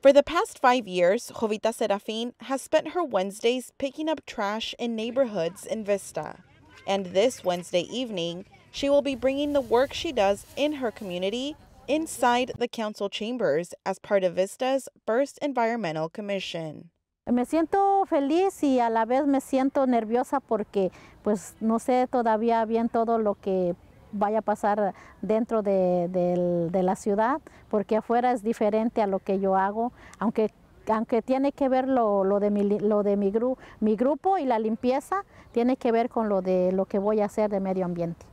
For the past five years, Jovita Serafin has spent her Wednesdays picking up trash in neighborhoods in Vista. And this Wednesday evening, she will be bringing the work she does in her community inside the council chambers as part of Vista's first environmental commission. Me siento feliz y a la vez me siento nerviosa porque pues no sé todavía bien todo lo que vaya a pasar dentro de, la ciudad, porque afuera es diferente a lo que yo hago, aunque, aunque tiene que ver lo, lo de, mi, lo de mi, mi grupo y la limpieza, tiene que ver con lo de lo que voy a hacer de medio ambiente.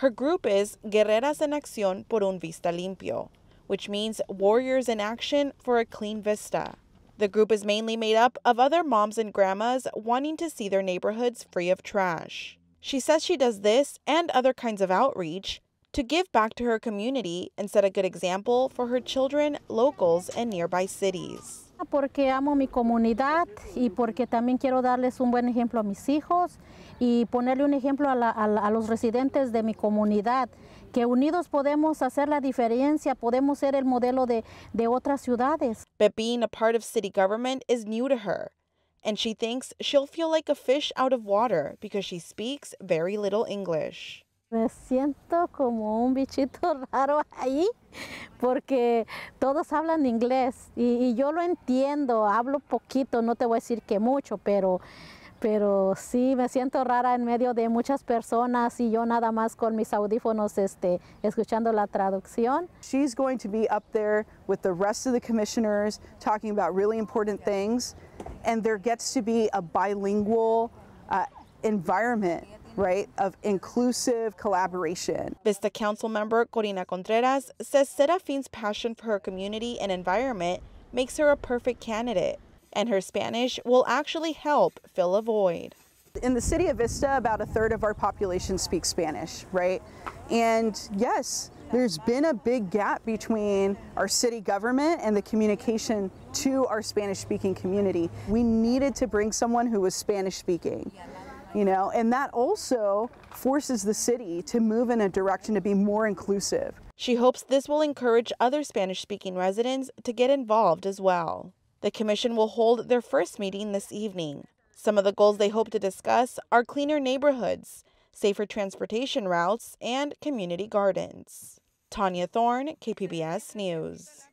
Her group is Guerreras en Acción por un Vista Limpio, which means Warriors in Action for a Clean Vista. The group is mainly made up of other moms and grandmas wanting to see their neighborhoods free of trash. She says she does this and other kinds of outreach to give back to her community and set a good example for her children, locals, and nearby cities. porque amo mi comunidad y porque también quiero darles un buen ejemplo a mis hijos y ponerle un ejemplo a, la, a, a, los residentes de mi comunidad, que unidos podemos hacer la diferencia, podemos ser el modelo de, de otras ciudades. But being a part of city government is new to her. and she thinks she'll feel like a fish out of water because she speaks very little English. Me siento como un bichito raro ahí porque todos hablan inglés y, y, yo lo entiendo, hablo poquito, no te voy a decir que mucho, pero, pero sí me siento rara en medio de muchas personas y yo nada más con mis audífonos este, escuchando la traducción. She's going to be up there with the rest of the commissioners talking about really important things and there gets to be a bilingual uh, environment right, of inclusive collaboration. Vista Council member Corina Contreras says Serafin's passion for her community and environment makes her a perfect candidate, and her Spanish will actually help fill a void. In the city of Vista, about a third of our population speaks Spanish, right? And yes, there's been a big gap between our city government and the communication to our Spanish speaking community. We needed to bring someone who was Spanish speaking you know, and that also forces the city to move in a direction to be more inclusive. She hopes this will encourage other Spanish speaking residents to get involved as well. The commission will hold their first meeting this evening. Some of the goals they hope to discuss are cleaner neighborhoods, safer transportation routes, and community gardens. Tanya Thorne, KPBS News.